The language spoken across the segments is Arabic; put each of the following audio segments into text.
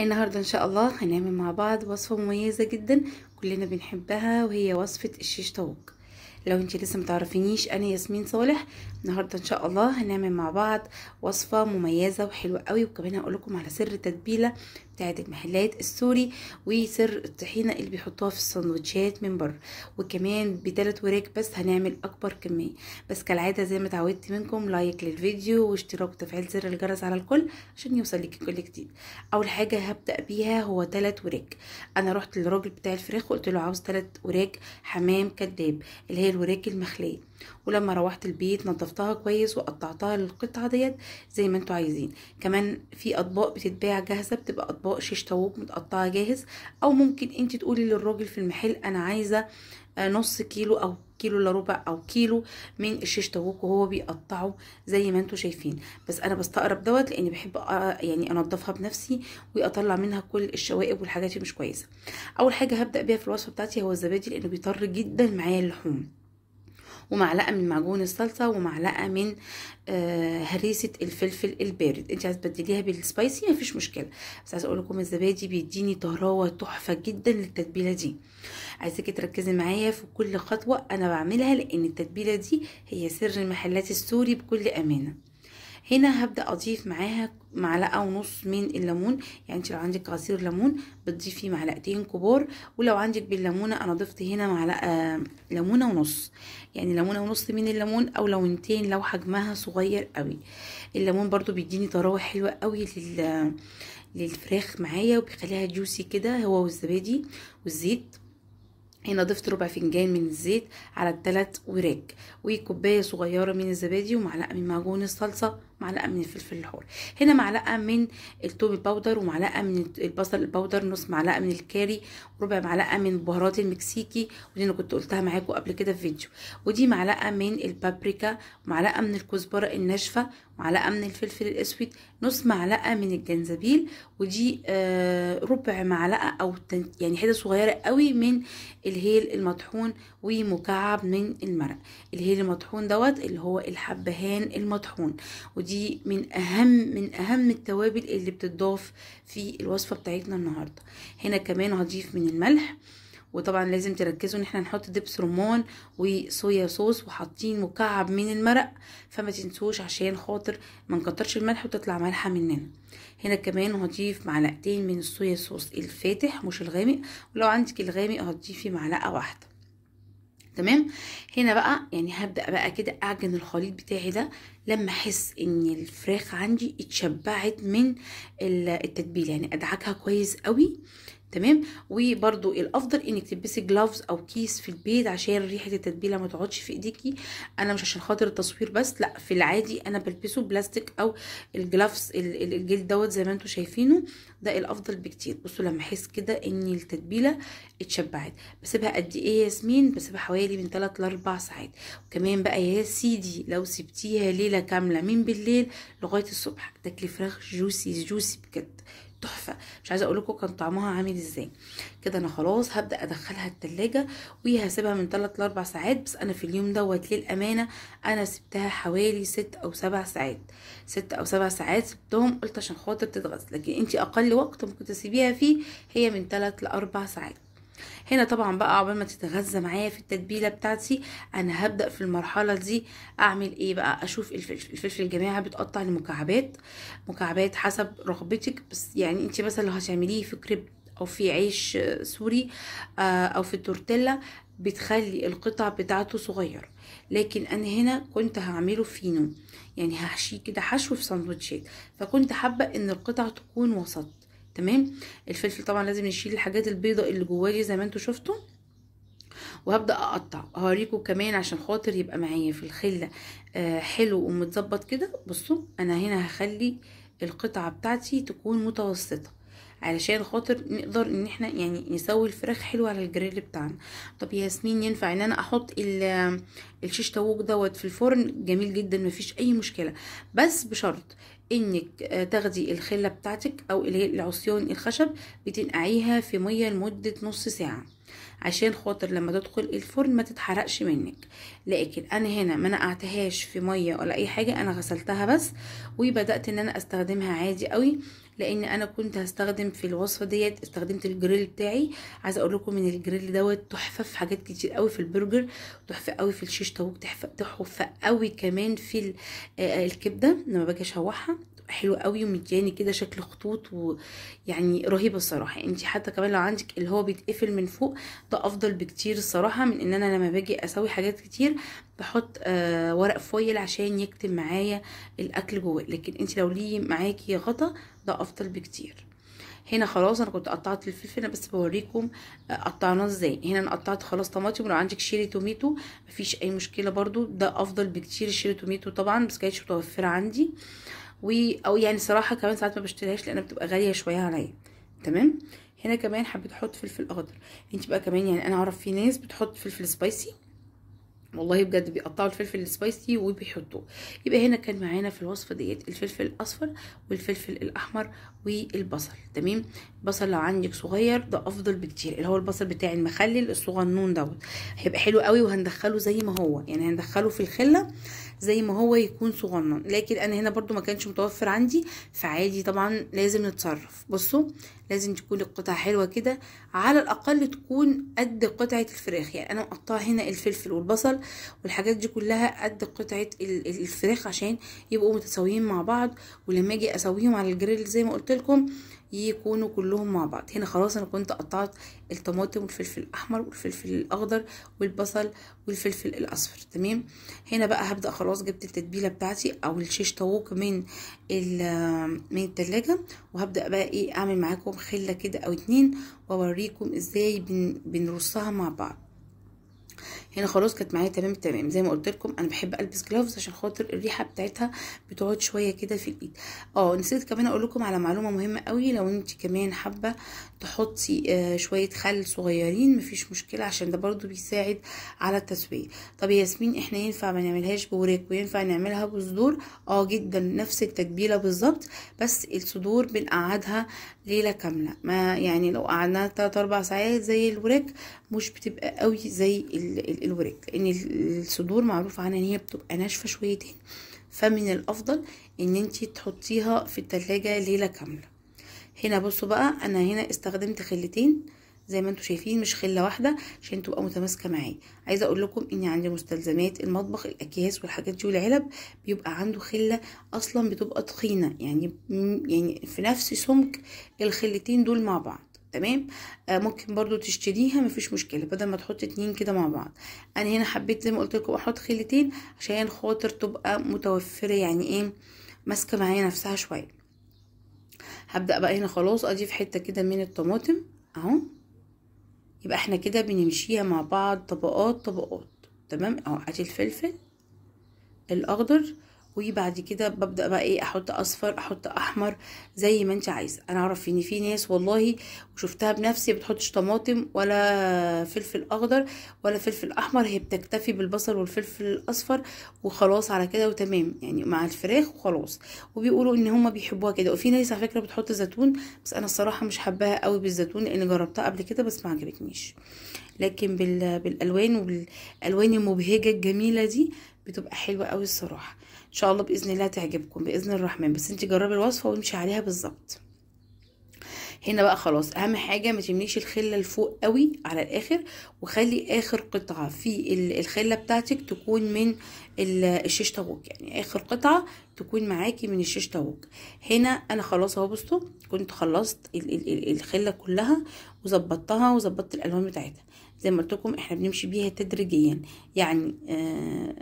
النهاردة إن شاء الله هنعمل مع بعض وصفة مميزة جدا كلنا بنحبها وهي وصفة الشيش طاووق لو انت لسه متعرفينيش انا ياسمين صالح النهارده ان شاء الله هنعمل مع بعض وصفه مميزه وحلوه قوي وكمان هقول لكم على سر التتبيله بتاعت المحلات السوري وسر الطحينة اللي بيحطوها في السندوتشات من بره وكمان بثلاث وراك بس هنعمل اكبر كمية بس كالعادة زي ما اتعودت منكم لايك للفيديو واشتراك وتفعيل زر الجرس على الكل عشان يوصل لك كل جديد اول حاجة هبدأ بيها هو ثلاث وراك انا رحت للراجل بتاع الفراخ وقلت له عاوز ثلاث وراك حمام كداب اللي هي الوراك المخلية ولما روحت البيت نظفتها كويس وقطعتها للقطعة ديت زي ما انتوا عايزين كمان في اطباق بتتباع جاهزة بتبقى اطباق شيش طاووق متقطعة جاهز او ممكن انت تقولي للراجل في المحل انا عايزة آه، نص كيلو او كيلو الا ربع او كيلو من الشيش طاووق وهو بيقطعه زي ما انتوا شايفين بس انا بستقرب دوت لاني بحب آه، يعني انضفها بنفسي واطلع منها كل الشوائب والحاجات اللي مش كويسه اول حاجه هبدا بيها في الوصفه بتاعتي هو الزبادي لانه بيطر جدا معايا اللحوم ومعلقه من معجون الصلصه ومعلقه من آه، هريسه الفلفل البارد انت عايزه تبدليها بالسبايسي مفيش مشكله بس عايزه اقول لكم الزبادي بيديني طراوه تحفه جدا للتتبيله دي عايزاكي تركزي معايا في كل خطوه انا بعملها لان التتبيله دي هي سر المحلات السوري بكل امانه هنا هبدا اضيف معاها معلقه ونص من الليمون يعني انت لو عندك عصير ليمون بتضيفي معلقتين كبار ولو عندك بالليمونه انا ضفت هنا معلقه ليمونه ونص يعني ليمونه ونص من الليمون او ليمونتين لو حجمها صغير قوي الليمون برده بيديني طراوه حلوه قوي لل للفراخ معايا وبيخليها جوسي كده هو والزبادي والزيت هنا ضفت ربع فنجان من الزيت على التلات وراك وكوبايه صغيره من الزبادي ومعلقه من معجون الصلصه معلقه من الفلفل الحار هنا معلقه من التوم باودر ومعلقه من البصل الباودر نص معلقه من الكاري وربع معلقه من البهارات المكسيكي ودي انا كنت قلتها معاكم قبل كده في فيديو ودي معلقه من البابريكا معلقه من الكزبره الناشفه معلقه من الفلفل الاسود نص معلقه من الجنزبيل ودي آه ربع معلقه او يعني حته صغيره قوي من الهيل المطحون ومكعب من المرق الهيل المطحون دوت اللي هو الحبهان المطحون ودي دي من اهم من اهم التوابل اللي بتضاف في الوصفه بتاعتنا النهارده هنا كمان هضيف من الملح وطبعا لازم تركزوا ان احنا نحط دبس رمان وصويا صوص وحاطين مكعب من المرق فما تنسوش عشان خاطر ما نكترش الملح وتطلع مالحه مننا هنا كمان هضيف معلقتين من الصويا صوص الفاتح مش الغامق ولو عندك الغامق هتضيفي معلقه واحده تمام هنا بقى يعني هبدا بقى كده اعجن الخليط بتاعي ده لما احس ان الفراخ عندي اتشبعت من التتبيله يعني ادعكها كويس قوي تمام وبرده الافضل انك تلبسي جلافز او كيس في البيت عشان ريحه التتبيله ما تقعدش في ايديكي انا مش عشان خاطر التصوير بس لا في العادي انا بلبسه بلاستيك او الجلافز الجلد دوت زي ما انتم شايفينه ده الافضل بكتير بصوا لما احس كده ان التتبيله اتشبعت بسيبها قد ايه ياسمين بسيبها حوالي من 3 ل 4 ساعات وكمان بقى يا سيدي لو سبتيها ليله ليله كامله من بالليل لغايه الصبح تاكلي فراخ جوسي جوسي بجد تحفه مش عايزه اقول لكم كان طعمها عامل ازاي كده انا خلاص هبدا ادخلها التلاجة وهسيبها من 3 ل 4 ساعات بس انا في اليوم دوت للامانه انا سبتها حوالي 6 او 7 ساعات 6 او 7 ساعات سبتهم قلت عشان خاطر تتغذى لكن انت اقل وقت ممكن تسيبيها فيه هي من 3 ل 4 ساعات هنا طبعا بقى قبل ما تتغذى معايا في التتبيله بتاعتي انا هبدا في المرحله دي اعمل ايه بقى اشوف الفلفل الفلفل يا جماعه بتقطع لمكعبات مكعبات حسب رغبتك بس يعني انت مثلا لو هتعمليه في كريب او في عيش سوري آه، او في التورتيلا بتخلي القطع بتاعته صغيره لكن انا هنا كنت هعمله فينو يعني هحشيه كده حشو في سندوتشات فكنت حابه ان القطع تكون وسط تمام الفلفل طبعا لازم نشيل الحاجات البيضة اللي جواه دي زي ما انتوا شفتوا وهبدا اقطع هوريكم كمان عشان خاطر يبقى معايا في الخله آه حلو ومتظبط كده بصوا انا هنا هخلي القطعه بتاعتي تكون متوسطه علشان خاطر نقدر ان احنا يعني نسوي الفراخ حلوه على الجريل بتاعنا طب ياسمين ينفع ان انا احط الشيش تاووك دوت في الفرن جميل جدا مفيش اي مشكله بس بشرط انك آه، تاخدي الخله بتاعتك او اللي هي العصيان الخشب بتنقعيها في ميه لمده نص ساعه عشان خاطر لما تدخل الفرن ما تتحرقش منك لكن انا هنا ما نقعتهاش في ميه ولا اي حاجه انا غسلتها بس وبدات ان انا استخدمها عادي قوي لان انا كنت هستخدم في الوصفه ديت استخدمت الجريل بتاعي عايزه اقول لكم ان الجريل دوت تحفه في حاجات كتير قوي في البرجر تحفه قوي في الشيش طاووق تحفه تحفه قوي كمان في آه، آه، الكبده لما باجي اشوحها حلو قوي ومدياني كده شكل خطوط ويعني رهيبه الصراحه انت حتى كمان لو عندك اللي هو بيتقفل من فوق ده افضل بكتير الصراحه من ان انا لما باجي اسوي حاجات كتير بحط آه ورق فويل عشان يكتب معايا الاكل جواه لكن انت لو ليه معاكي غطا ده افضل بكتير هنا خلاص انا كنت قطعت الفلفل انا بس بوريكم آه، قطعناه ازاي هنا انا قطعت خلاص طماطم ولو عندك شيري توميتو مفيش اي مشكله برضو ده افضل بكتير الشيري توميتو طبعا بس كانتش متوفره عندي آه و او يعني صراحه كمان ساعات ما بشتريهاش لان بتبقى غاليه شويه عليا تمام هنا كمان حبيت احط فلفل اخضر انت بقى كمان يعني انا اعرف في ناس بتحط فلفل سبايسي والله بجد بيقطعوا الفلفل السبايسي وبيحطوه يبقى هنا كان معانا في الوصفه ديت الفلفل الاصفر والفلفل الاحمر والبصل تمام البصل لو عندك صغير ده افضل بكتير اللي هو البصل بتاع المخلل الصغنون دوت هيبقى حلو قوي وهندخله زي ما هو يعني هندخله في الخله زي ما هو يكون صغنن لكن انا هنا برده ما كانش متوفر عندي فعادي طبعا لازم نتصرف بصوا لازم تكون القطعه حلوه كده على الاقل تكون قد قطعه الفراخ يعني انا مقطعه هنا الفلفل والبصل والحاجات دي كلها قد قطعه الفراخ عشان يبقوا متساويين مع بعض ولما اجي اسويهم على الجريل زي ما قلت لكم يكونوا كلهم مع بعض هنا خلاص انا كنت قطعت الطماطم والفلفل الاحمر والفلفل الاخضر والبصل والفلفل الاصفر تمام هنا بقى هبدا خلاص جبت التتبيله بتاعتي او الشيش طاووق من من الثلاجه وهبدا بقى ايه اعمل معاكم خله كده او اتنين واوريكم ازاي بن بنرصها مع بعض هنا خلاص كانت معايا تمام تمام زي ما قلت لكم انا بحب البس جلافز عشان خاطر الريحه بتاعتها بتقعد شويه كده في الايد اه نسيت كمان اقول لكم على معلومه مهمه قوي لو انت كمان حابه تحطي آه شويه خل صغيرين مفيش مشكله عشان ده برده بيساعد على التسويه طب يا ياسمين احنا ينفع ما نعملهاش بوراك وينفع نعملها بصدور اه جدا نفس التتبيله بالظبط بس الصدور بنقعدها ليله كامله ما يعني لو قعدنا 3 4 ساعات زي الوراك مش بتبقى قوي زي الورك الوراك لان الصدور معروف عنها ان هي بتبقى ناشفه شويتين فمن الافضل ان انتي تحطيها في التلاجة ليله كامله هنا بصوا بقى انا هنا استخدمت خلتين زي ما انتوا شايفين مش خله واحده عشان تبقى متماسكه معايا عايزه اقول لكم ان عندي مستلزمات المطبخ الاكياس والحاجات دي والعلب بيبقى عنده خله اصلا بتبقى تخينه يعني يعني في نفس سمك الخلتين دول مع بعض تمام آه ممكن برضو تشتريها مفيش مشكله بدل ما تحط اتنين كده مع بعض انا هنا حبيت زي ما قلت لكم احط خلتين عشان خاطر تبقى متوفره يعني ايه ماسكه معايا نفسها شويه هبدا بقى هنا خلاص اضيف حته كده من الطماطم اهو يبقى احنا كده بنمشيها مع بعض طبقات طبقات تمام اهو ادي الفلفل الاخضر وبعد كده ببدا بقى ايه احط اصفر احط احمر زي ما انت عايزه انا اعرف ان في ناس والله وشفتها بنفسي بتحطش طماطم ولا فلفل اخضر ولا فلفل احمر هي بتكتفي بالبصل والفلفل الاصفر وخلاص على كده وتمام يعني مع الفراخ وخلاص وبيقولوا ان هما بيحبوها كده وفي ناس على فكره بتحط زيتون بس انا الصراحه مش حباها قوي بالزيتون لان جربتها قبل كده بس ما عجبتنيش لكن بالالوان وبالالوان المبهجه الجميله دي بتبقى حلوه قوي الصراحه ان شاء الله باذن الله تعجبكم باذن الرحمن بس انت جربي الوصفه وامشي عليها بالظبط هنا بقى خلاص اهم حاجه ما تمنيش الخله لفوق قوي على الاخر وخلي اخر قطعه في الخله بتاعتك تكون من الشيش طاووق يعني اخر قطعه تكون معاكي من الشيش طاووق هنا انا خلاص اهو بصوا كنت خلصت الخله كلها وظبطتها وظبطت الالوان بتاعتها زي ما قلت احنا بنمشي بيها تدريجيا يعني آه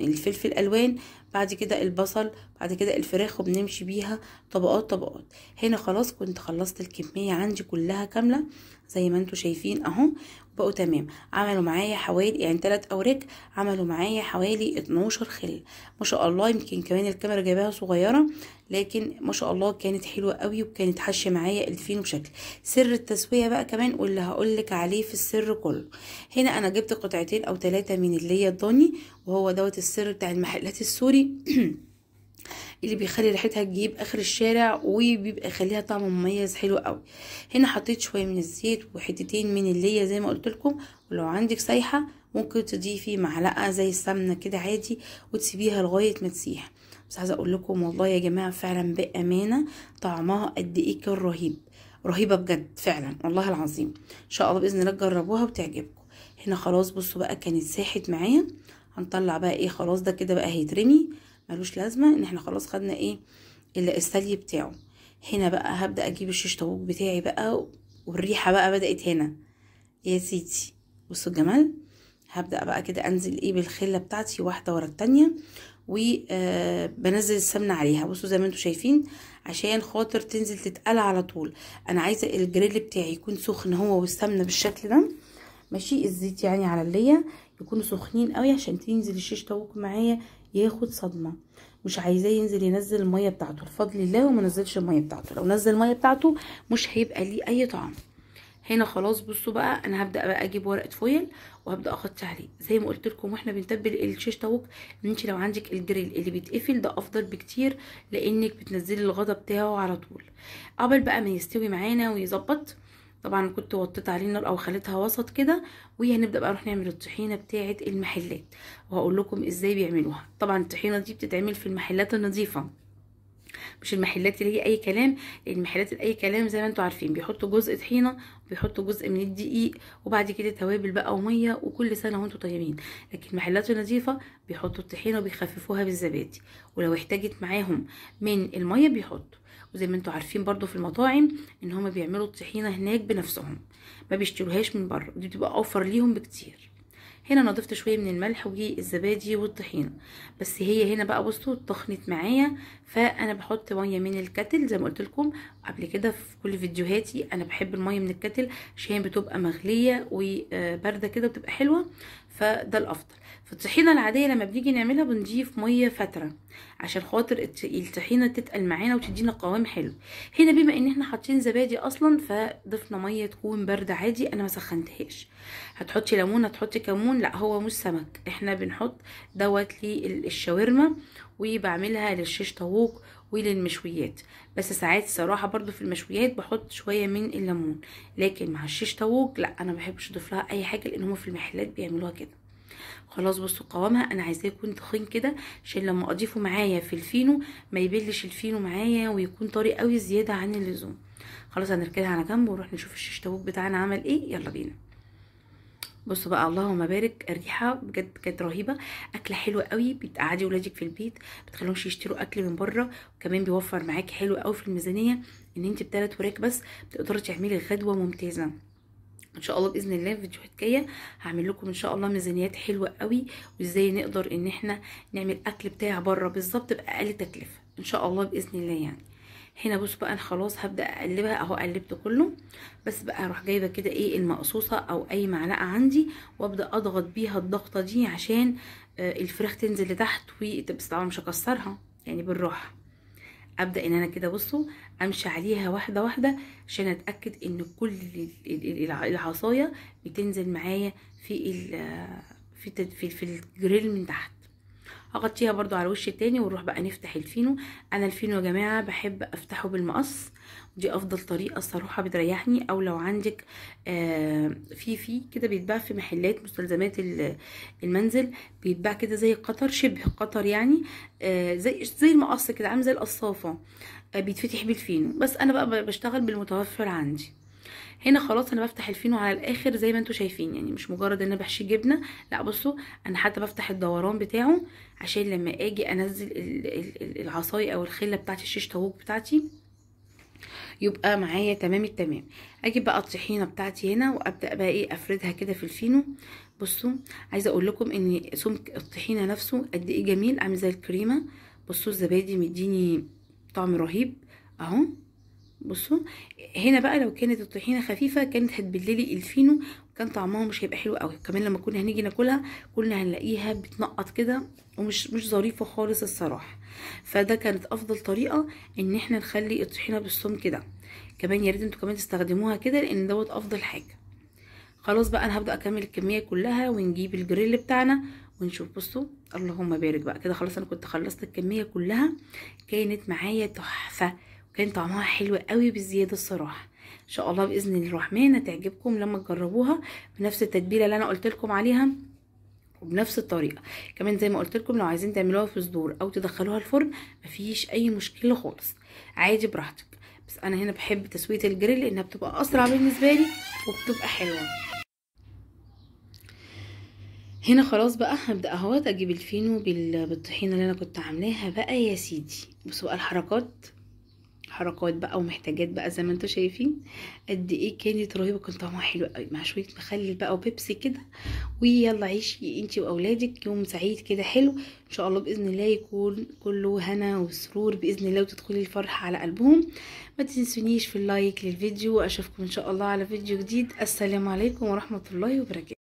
الفلفل الوان بعد كده البصل بعد كده الفراخ وبنمشي بيها طبقات طبقات هنا خلاص كنت خلصت الكمية عندي كلها كاملة زي ما انتوا شايفين اهو بقوا تمام عملوا معايا حوالي يعني تلات اوراق عملوا معايا حوالي 12 خل ما شاء الله يمكن كمان الكاميرا جايباها صغيره لكن ما شاء الله كانت حلوه قوي وكانت حشه معايا الفينو بشكل سر التسويه بقى كمان واللي هقولك عليه في السر كله هنا انا جبت قطعتين او ثلاثه من اللي هي الضاني وهو دوت السر بتاع المحلات السوري اللي بيخلي ريحتها تجيب اخر الشارع وبيبقى خليها طعم مميز حلو قوي هنا حطيت شويه من الزيت وحتتين من اللية زي ما قلت لكم ولو عندك سايحه ممكن تضيفي معلقه زي السمنه كده عادي وتسيبيها لغايه ما تسيح بس عايزه اقول لكم والله يا جماعه فعلا بامانه طعمها قد ايه كان رهيب رهيبه بجد فعلا والله العظيم ان شاء الله باذن الله تجربوها وتعجبكم هنا خلاص بصوا بقى كانت ساحت معايا هنطلع بقى ايه خلاص ده كده بقى هيترمي ملوش لازمه ان احنا خلاص خدنا ايه السلي بتاعه هنا بقى هبدا اجيب الشيش طاووق بتاعي بقى والريحه بقى بدات هنا يا سيدي بصوا الجمال هبدا بقى كده انزل ايه بالخله بتاعتي واحده ورا التانيه وبنزل آه، السمنه عليها بصوا زي ما انتم شايفين عشان خاطر تنزل تتقلى على طول انا عايزه الجريل بتاعي يكون سخن هو والسمنه بالشكل ده ماشي الزيت يعني على الليه يكونوا سخنين قوي عشان تنزل الشيش طاووق معايا ياخد صدمه مش عايزاه ينزل ينزل الميه بتاعته بفضل الله وما نزلش الميه بتاعته لو نزل الميه بتاعته مش هيبقى ليه اي طعم هنا خلاص بصوا بقى انا هبدا بقى اجيب ورقه فويل وهبدا اغطي عليه زي ما قلت لكم واحنا بنتبل الشيش طاووق ان انت لو عندك الجريل اللي بيتقفل ده افضل بكتير لانك بتنزلي الغطا بتاعه على طول قبل بقى ما يستوي معانا ويظبط طبعا كنت وطيت عليه النار او خليتها وسط كده وهنبدا بقى نروح نعمل الطحينه بتاعه المحلات وهقول لكم ازاي بيعملوها طبعا الطحينه دي بتتعمل في المحلات النظيفه مش المحلات اللي هي اي كلام المحلات اللي اي كلام زي ما انتم عارفين بيحطوا جزء طحينه وبيحطوا جزء من الدقيق وبعد كده توابل بقى وميه وكل سنه وانتم طيبين لكن المحلات النظيفه بيحطوا الطحينه وبيخففوها بالزبادي ولو احتاجت معاهم من الميه بيحطوا وزي ما انتوا عارفين برضو في المطاعم ان هما بيعملوا الطحينه هناك بنفسهم ما بيشتروهاش من بره دي بتبقى اوفر ليهم بكتير هنا انا ضفت شويه من الملح والزبادي والطحينه بس هي هنا بقى بصوا اتطخنت معايا فانا بحط ميه من الكتل زي ما قلت لكم قبل كده في كل فيديوهاتي انا بحب الميه من الكتل عشان بتبقى مغليه وبارده كده بتبقى حلوه فده الافضل في الطحينه العاديه لما بنيجي نعملها بنضيف ميه فاتره عشان خاطر الطحينه تتقل معانا وتدينا قوام حلو هنا بما ان احنا حاطين زبادي اصلا فضفنا ميه تكون بارده عادي انا ما سخنتهاش هتحطي ليمون هتحطي كمون لا هو مش سمك احنا بنحط دوت للشاورما وبعملها للشيش طاووق وللمشويات بس ساعات الصراحه برضو في المشويات بحط شويه من الليمون لكن مع الشيش طاووق لا انا بحبش اضيف لها اي حاجه لان هما في المحلات بيعملوها كده خلاص بصوا قوامها انا عايزاه يكون تخين كده عشان لما اضيفه معايا في الفينو ما يبلش الفينو معايا ويكون طري قوي زياده عن اللزوم خلاص هنركنها على جنب ونروح نشوف الشيش طاووق بتاعنا عمل ايه يلا بينا بصوا بقى اللهم بارك الريحه بجد كانت رهيبه اكله حلوه قوي بتقعدي ولادك في البيت بتخليهمش يشتروا اكل من بره وكمان بيوفر معاكي حلو قوي في الميزانيه ان انت بثلاث وراك بس بتقدري تعملي غدوه ممتازه ان شاء الله باذن الله في فيديوهات جايه هعمل لكم ان شاء الله ميزانيات حلوه قوي وازاي نقدر ان احنا نعمل اكل بتاع بره بالظبط باقل تكلفه ان شاء الله باذن الله يعني هنا بص بقى انا خلاص هبدا اقلبها اهو قلبت كله بس بقى اروح جايبه كده ايه المقصوصه او اي معلقه عندي وابدا اضغط بيها الضغطه دي عشان آه، الفراخ تنزل لتحت وتبقى طبعا مش هكسرها يعني بالراحه ابدا ان انا كده بصوا امشي عليها واحده واحده عشان اتاكد ان كل العصايه بتنزل معايا في آه، في في الجريل من تحت هغطيها برضو على الوش التاني ونروح بقى نفتح الفينو انا الفينو يا جماعه بحب افتحه بالمقص دي افضل طريقه الصراحه بتريحني او لو عندك آه في في كده بيتباع في محلات مستلزمات المنزل بيتباع كده زي قطر شبه قطر يعني آه زي زي المقص كده عامل زي القصافه آه بيتفتح بالفينو بس انا بقى بشتغل بالمتوفر عندي هنا خلاص انا بفتح الفينو على الاخر زي ما انتم شايفين يعني مش مجرد ان انا بحشي جبنه لا بصوا انا حتى بفتح الدوران بتاعه عشان لما اجي انزل العصايه او الخله بتاعت الشيش طاووق بتاعتي يبقى معايا تمام التمام اجيب بقى الطحينه بتاعتي هنا وابدا بقى ايه افردها كده في الفينو بصوا عايزه اقول لكم ان سمك الطحينه نفسه قد ايه جميل عامل زي الكريمه بصوا الزبادي مديني طعم رهيب اهو بصوا هنا بقى لو كانت الطحينه خفيفه كانت هتبللي الفينو وكان طعمها مش هيبقى حلو قوي كمان لما كنا هنيجي ناكلها كنا هنلاقيها بتنقط كده ومش مش ظريفه خالص الصراحه فده كانت افضل طريقه ان احنا نخلي الطحينه بالصوم كده كمان يا ريت انتوا كمان تستخدموها كده لان دوت افضل حاجه خلاص بقى انا هبدا اكمل الكميه كلها ونجيب الجريل بتاعنا ونشوف بصوا اللهم بارك بقى كده خلاص انا كنت خلصت الكميه كلها كانت معايا تحفه كان طعمها حلو قوي بزياده الصراحه ان شاء الله باذن الرحمن هتعجبكم لما تجربوها بنفس التتبيله اللي انا قلت لكم عليها وبنفس الطريقه كمان زي ما قلت لكم لو عايزين تعملوها في صدور او تدخلوها الفرن مفيش اي مشكله خالص عادي براحتك بس انا هنا بحب تسويه الجريل لانها بتبقى اسرع بالنسبه لي وبتبقى حلوه هنا خلاص بقى هبدا اهوت اجيب الفينو بالطحينه اللي انا كنت عاملاها بقى يا سيدي بصوا بقى الحركات حركات بقى ومحتاجات بقى زي ما انتم شايفين قد ايه كانت رهيبه كان طعمها حلو قوي مع شويه مخلل بقى وبيبسي كده ويلا عيشي انت واولادك يوم سعيد كده حلو ان شاء الله باذن الله يكون كله هنا وسرور باذن الله وتدخلي الفرحه على قلبهم ما تنسونيش في اللايك للفيديو واشوفكم ان شاء الله على فيديو جديد السلام عليكم ورحمه الله وبركاته